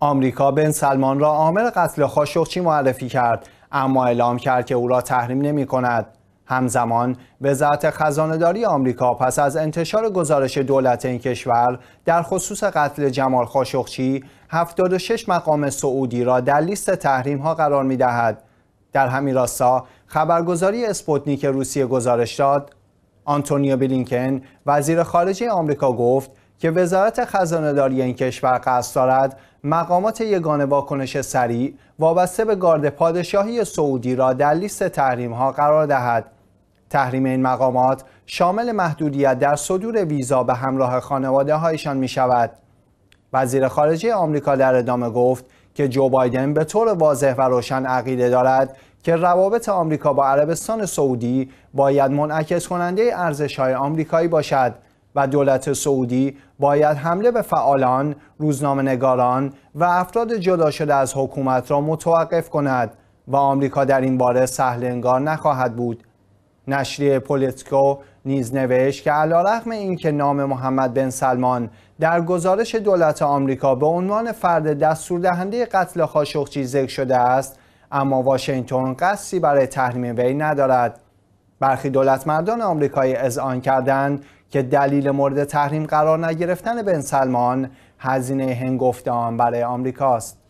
آمریکا بن سلمان را عامل قتل خاشقچی معرفی کرد اما اعلام کرد که او را تحریم نمی کند همزمان وزارت خزانهداری آمریکا پس از انتشار گزارش دولت این کشور در خصوص قتل جمال خاشقچی 76 مقام سعودی را در لیست تحریم ها قرار می دهد. در همین راستا خبرگزاری اسپوتنیک روسیه گزارش داد آنتونیو بلینکن وزیر خارجه آمریکا گفت که وزارت خزانه داری این کشور قصد دارد مقامات یگان واکنش سریع وابسته به گارد پادشاهی سعودی را در لیست تحریم ها قرار دهد تحریم این مقامات شامل محدودیت در صدور ویزا به همراه خانواده هایشان می شود وزیر خارجه آمریکا در ادامه گفت که جو بایدن به طور واضح و روشن عقیده دارد که روابط آمریکا با عربستان سعودی باید منعکس کننده ارزش های آمریکایی باشد و دولت سعودی باید حمله به فعالان، نگاران و افراد جدا شده از حکومت را متوقف کند و آمریکا در این باره سهل انگار نخواهد بود. نشریه پولیتکو نیز نوشت که این اینکه نام محمد بن سلمان در گزارش دولت آمریکا به عنوان فرد دستوردهنده قتل خاشخچی ذکر شده است اما واشنگتن قصدی برای تحریم وی ندارد برخی دولت مردان آمریکایی آن کردند که دلیل مورد تحریم قرار نگرفتن بن سلمان هزینه هنگفت آن برای آمریکاست